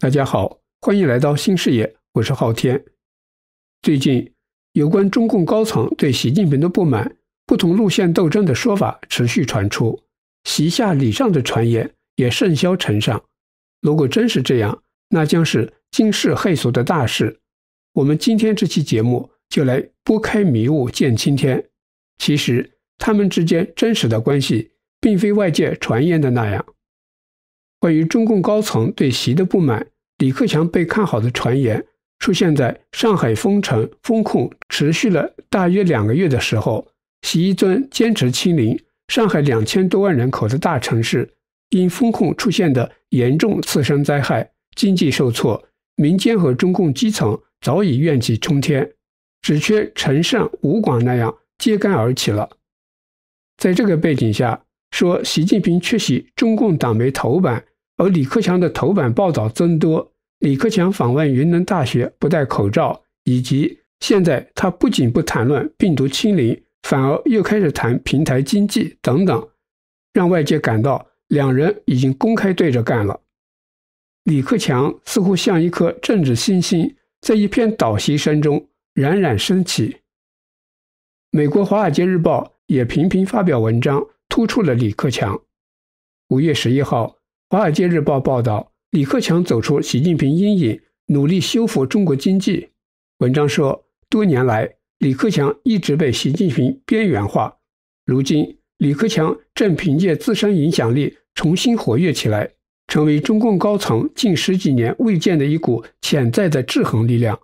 大家好，欢迎来到新视野，我是昊天。最近有关中共高层对习近平的不满、不同路线斗争的说法持续传出，习下礼上的传言也甚嚣尘上。如果真是这样，那将是惊世骇俗的大事。我们今天这期节目就来拨开迷雾见青天。其实，他们之间真实的关系，并非外界传言的那样。关于中共高层对习的不满，李克强被看好的传言出现在上海封城封控持续了大约两个月的时候。习一尊坚持清零，上海两千多万人口的大城市因封控出现的严重次生灾害、经济受挫，民间和中共基层早已怨气冲天，只缺陈胜、吴广那样揭竿而起了。在这个背景下，说习近平缺席中共党媒头版。而李克强的头版报道增多，李克强访问云南大学不戴口罩，以及现在他不仅不谈论病毒清零，反而又开始谈平台经济等等，让外界感到两人已经公开对着干了。李克强似乎像一颗政治新星，在一片倒吸声中冉冉升起。美国《华尔街日报》也频频发表文章，突出了李克强。五月十一号。《华尔街日报》报道，李克强走出习近平阴影，努力修复中国经济。文章说，多年来，李克强一直被习近平边缘化，如今李克强正凭借自身影响力重新活跃起来，成为中共高层近十几年未见的一股潜在的制衡力量。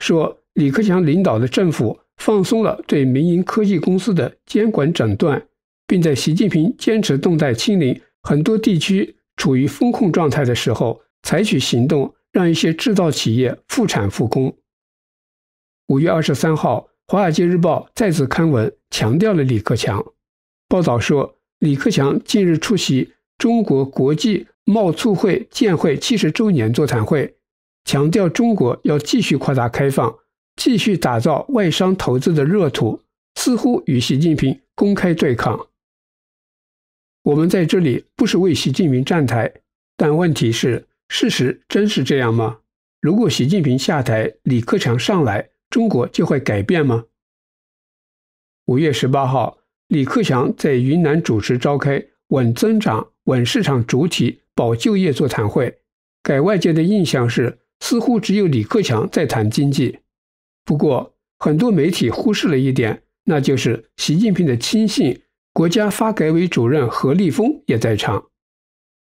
说李克强领导的政府放松了对民营科技公司的监管整顿，并在习近平坚持动态清零，很多地区。处于风控状态的时候，采取行动让一些制造企业复产复工。五月二十三号，《华尔街日报》再次刊文强调了李克强。报道说，李克强近日出席中国国际贸促会建会七十周年座谈会，强调中国要继续扩大开放，继续打造外商投资的热土，似乎与习近平公开对抗。我们在这里不是为习近平站台，但问题是，事实真是这样吗？如果习近平下台，李克强上来，中国就会改变吗？五月十八号，李克强在云南主持召开稳增长、稳市场主体、保就业座谈会，给外界的印象是，似乎只有李克强在谈经济。不过，很多媒体忽视了一点，那就是习近平的亲信。国家发改委主任何立峰也在场，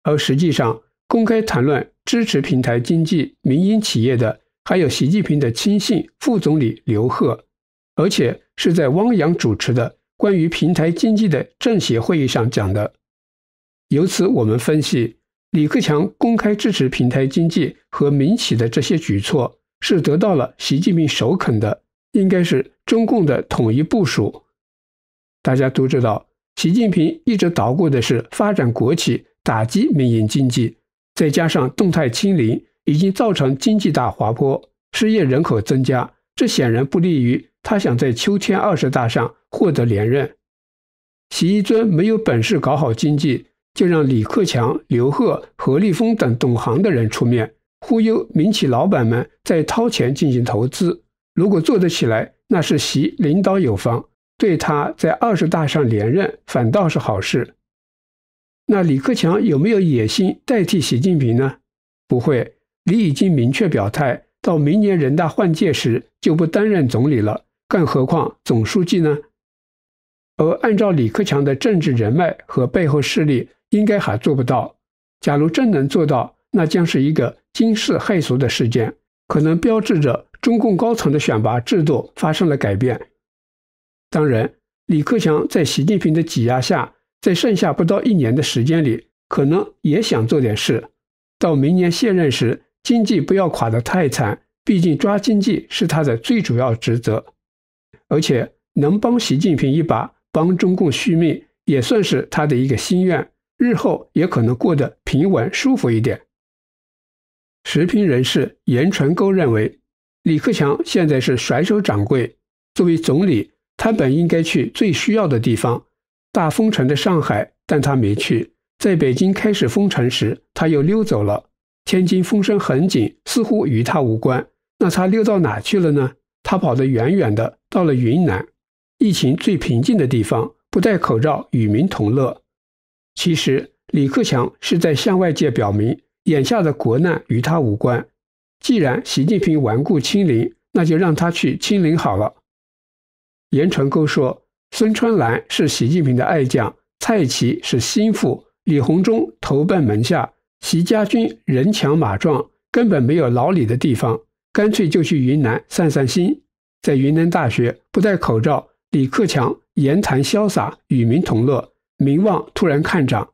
而实际上公开谈论支持平台经济、民营企业的，还有习近平的亲信、副总理刘鹤，而且是在汪洋主持的关于平台经济的政协会议上讲的。由此，我们分析，李克强公开支持平台经济和民企的这些举措，是得到了习近平首肯的，应该是中共的统一部署。大家都知道。习近平一直捣鼓的是发展国企、打击民营经济，再加上动态清零，已经造成经济大滑坡、失业人口增加，这显然不利于他想在秋天二十大上获得连任。习一尊没有本事搞好经济，就让李克强、刘鹤、何立峰等懂行的人出面忽悠民企老板们再掏钱进行投资。如果做得起来，那是习领导有方。对他在二十大上连任反倒是好事。那李克强有没有野心代替习近平呢？不会，李已经明确表态，到明年人大换届时就不担任总理了，更何况总书记呢？而按照李克强的政治人脉和背后势力，应该还做不到。假如真能做到，那将是一个惊世骇俗的事件，可能标志着中共高层的选拔制度发生了改变。当然，李克强在习近平的挤压下，在剩下不到一年的时间里，可能也想做点事。到明年卸任时，经济不要垮得太惨，毕竟抓经济是他的最主要职责，而且能帮习近平一把，帮中共续命，也算是他的一个心愿。日后也可能过得平稳舒服一点。时评人士严纯沟认为，李克强现在是甩手掌柜，作为总理。他本应该去最需要的地方，大封城的上海，但他没去。在北京开始封城时，他又溜走了。天津风声很紧，似乎与他无关。那他溜到哪去了呢？他跑得远远的，到了云南，疫情最平静的地方，不戴口罩，与民同乐。其实，李克强是在向外界表明，眼下的国难与他无关。既然习近平顽固清零，那就让他去清零好了。严传沟说：“孙春兰是习近平的爱将，蔡奇是心腹，李鸿忠投奔门下，习家军人强马壮，根本没有老李的地方，干脆就去云南散散心。在云南大学不戴口罩，李克强言谈潇洒，与民同乐，名望突然看涨。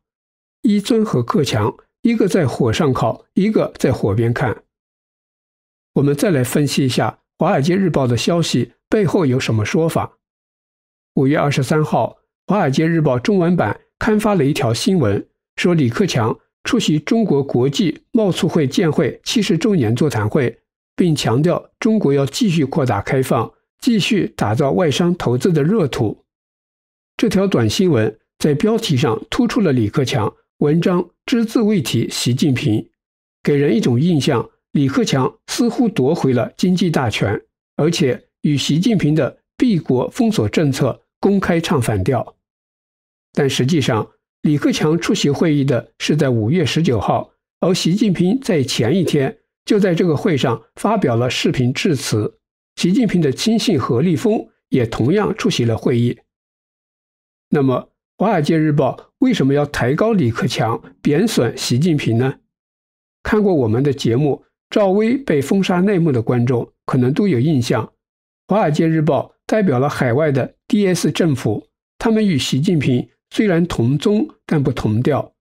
一尊和克强，一个在火上烤，一个在火边看。我们再来分析一下《华尔街日报》的消息。”背后有什么说法？五月二十三号，《华尔街日报》中文版刊发了一条新闻，说李克强出席中国国际贸促会建会七十周年座谈会，并强调中国要继续扩大开放，继续打造外商投资的热土。这条短新闻在标题上突出了李克强，文章只字未提习近平，给人一种印象：李克强似乎夺回了经济大权，而且。与习近平的闭国封锁政策公开唱反调，但实际上，李克强出席会议的是在五月十九号，而习近平在前一天就在这个会上发表了视频致辞。习近平的亲信何立峰也同样出席了会议。那么，《华尔街日报》为什么要抬高李克强、贬损习近平呢？看过我们的节目《赵薇被封杀内幕》的观众可能都有印象。《华尔街日报》代表了海外的 D.S 政府，他们与习近平虽然同宗，但不同调。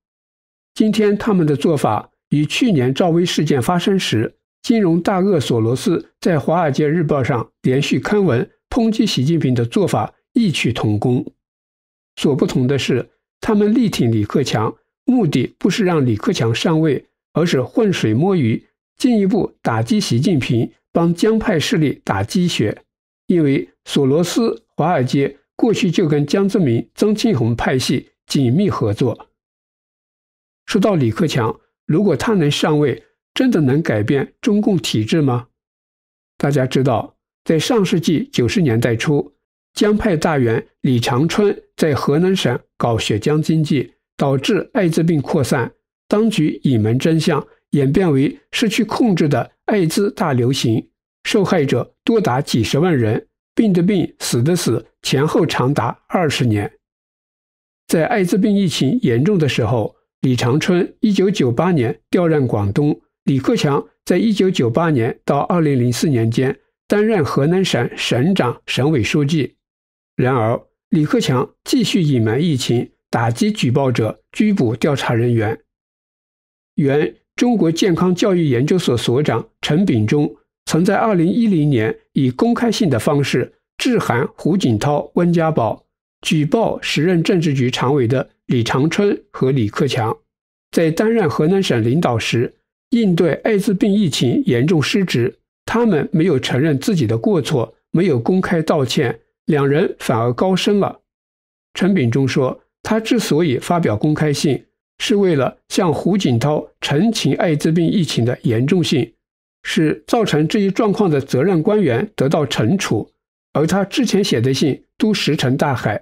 今天他们的做法与去年赵薇事件发生时，金融大鳄索罗斯在《华尔街日报》上连续刊文抨击习近平的做法异曲同工。所不同的是，他们力挺李克强，目的不是让李克强上位，而是浑水摸鱼，进一步打击习近平，帮江派势力打鸡血。因为索罗斯华尔街过去就跟江泽民、曾庆红派系紧密合作。说到李克强，如果他能上位，真的能改变中共体制吗？大家知道，在上世纪九十年代初，江派大员李长春在河南省搞血浆经济，导致艾滋病扩散，当局隐瞒真相，演变为失去控制的艾滋大流行。受害者多达几十万人，病的病，死的死，前后长达二十年。在艾滋病疫情严重的时候，李长春一九九八年调任广东，李克强在一九九八年到二零零四年间担任河南省省长、省委书记。然而，李克强继续隐瞒疫情，打击举报者，拘捕调查人员。原中国健康教育研究所所长陈秉忠。曾在二零一零年以公开信的方式致函胡锦涛、温家宝，举报时任政治局常委的李长春和李克强，在担任河南省领导时应对艾滋病疫情严重失职。他们没有承认自己的过错，没有公开道歉，两人反而高升了。陈炳忠说，他之所以发表公开信，是为了向胡锦涛澄清艾滋病疫情的严重性。使造成这一状况的责任官员得到惩处，而他之前写的信都石沉大海。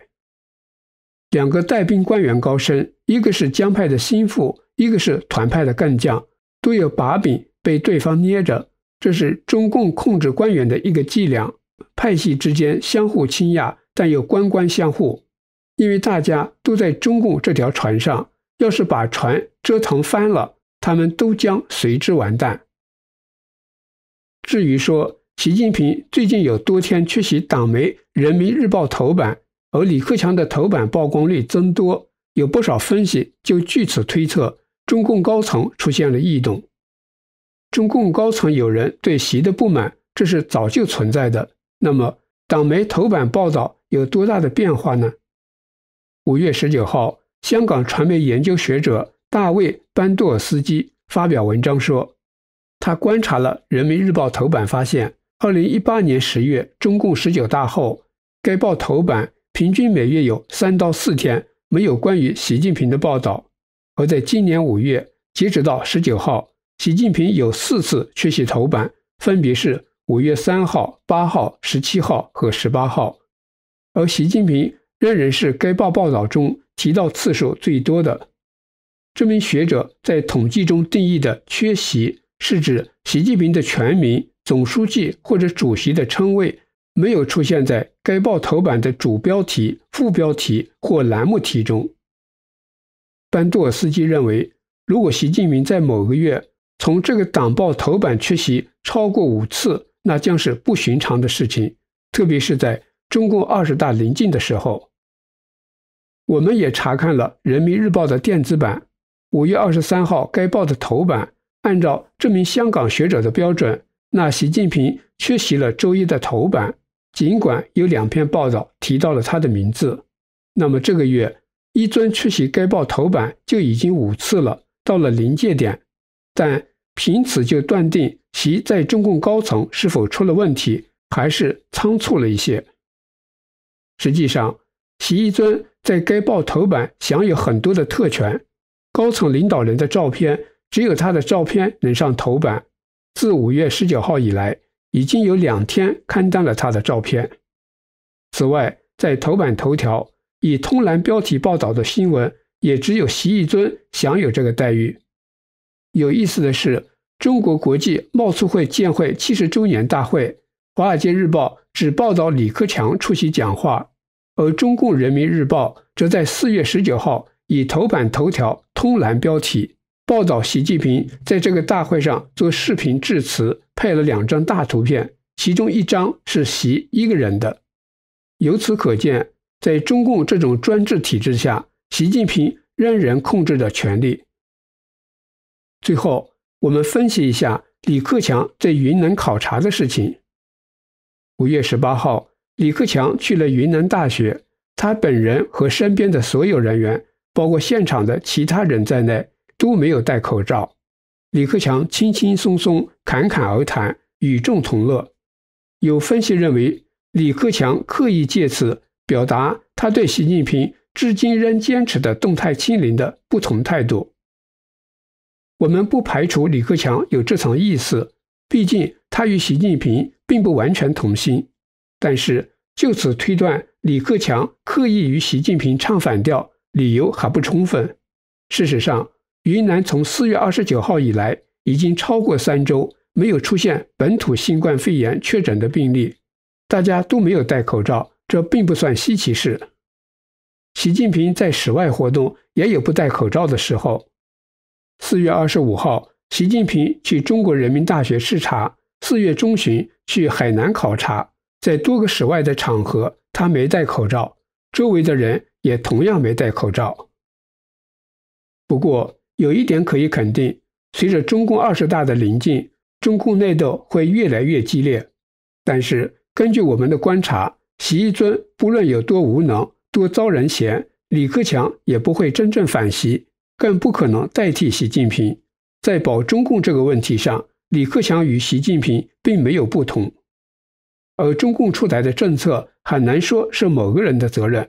两个带兵官员高升，一个是江派的心腹，一个是团派的干将，都有把柄被对方捏着。这是中共控制官员的一个伎俩，派系之间相互倾轧，但又官官相护，因为大家都在中共这条船上，要是把船折腾翻了，他们都将随之完蛋。至于说习近平最近有多天缺席党媒《人民日报》头版，而李克强的头版曝光率增多，有不少分析就据此推测中共高层出现了异动。中共高层有人对习的不满，这是早就存在的。那么，党媒头版报道有多大的变化呢？五月十九号，香港传媒研究学者大卫班多尔斯基发表文章说。他观察了《人民日报》头版，发现二零一八年十月中共十九大后，该报头版平均每月有三到四天没有关于习近平的报道；而在今年五月，截止到十九号，习近平有四次缺席头版，分别是五月三号、八号、十七号和十八号。而习近平仍然是该报报道中提到次数最多的。这名学者在统计中定义的缺席。是指习近平的全名、总书记或者主席的称谓没有出现在该报头版的主标题、副标题或栏目题中。班杜尔斯基认为，如果习近平在某个月从这个党报头版缺席超过五次，那将是不寻常的事情，特别是在中共二十大临近的时候。我们也查看了《人民日报》的电子版，五月二十三号该报的头版。按照这名香港学者的标准，那习近平缺席了周一的头版，尽管有两篇报道提到了他的名字。那么这个月，一尊缺席该报头版就已经五次了，到了临界点。但凭此就断定其在中共高层是否出了问题，还是仓促了一些。实际上，习一尊在该报头版享有很多的特权，高层领导人的照片。只有他的照片能上头版。自五月十九号以来，已经有两天刊登了他的照片。此外，在头版头条以通栏标题报道的新闻，也只有习义尊享有这个待遇。有意思的是，中国国际贸促会建会七十周年大会，华尔街日报只报道李克强出席讲话，而中共人民日报则在四月十九号以头版头条通栏标题。报道：习近平在这个大会上做视频致辞，拍了两张大图片，其中一张是习一个人的。由此可见，在中共这种专制体制下，习近平仍然控制着权力。最后，我们分析一下李克强在云南考察的事情。五月十八号，李克强去了云南大学，他本人和身边的所有人员，包括现场的其他人在内。都没有戴口罩，李克强轻轻松松、侃侃而谈，与众同乐。有分析认为，李克强刻意借此表达他对习近平至今仍坚持的动态清零的不同态度。我们不排除李克强有这层意思，毕竟他与习近平并不完全同心。但是就此推断李克强刻意与习近平唱反调，理由还不充分。事实上，云南从四月二十九号以来，已经超过三周没有出现本土新冠肺炎确诊的病例，大家都没有戴口罩，这并不算稀奇事。习近平在室外活动也有不戴口罩的时候。四月二十五号，习近平去中国人民大学视察；四月中旬去海南考察，在多个室外的场合，他没戴口罩，周围的人也同样没戴口罩。不过，有一点可以肯定，随着中共二十大的临近，中共内斗会越来越激烈。但是根据我们的观察，习一尊不论有多无能、多遭人嫌，李克强也不会真正反习，更不可能代替习近平在保中共这个问题上，李克强与习近平并没有不同。而中共出台的政策很难说是某个人的责任。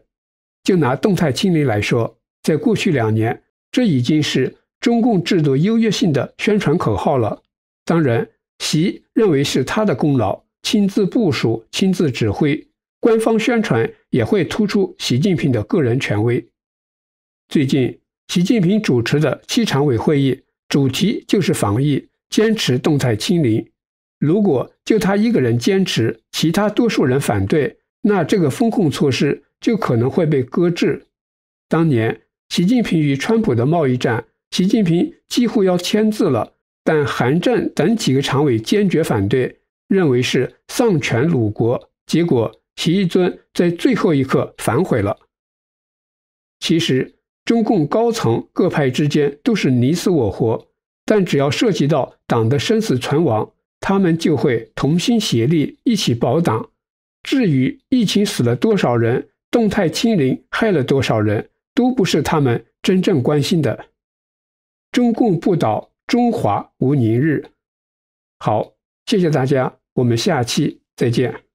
就拿动态清零来说，在过去两年。这已经是中共制度优越性的宣传口号了。当然，习认为是他的功劳，亲自部署、亲自指挥。官方宣传也会突出习近平的个人权威。最近，习近平主持的七常委会议主题就是防疫，坚持动态清零。如果就他一个人坚持，其他多数人反对，那这个风控措施就可能会被搁置。当年。习近平与川普的贸易战，习近平几乎要签字了，但韩正等几个常委坚决反对，认为是丧权辱国。结果，习一尊在最后一刻反悔了。其实，中共高层各派之间都是你死我活，但只要涉及到党的生死存亡，他们就会同心协力，一起保党。至于疫情死了多少人，动态清零害了多少人？都不是他们真正关心的。中共不倒，中华无宁日。好，谢谢大家，我们下期再见。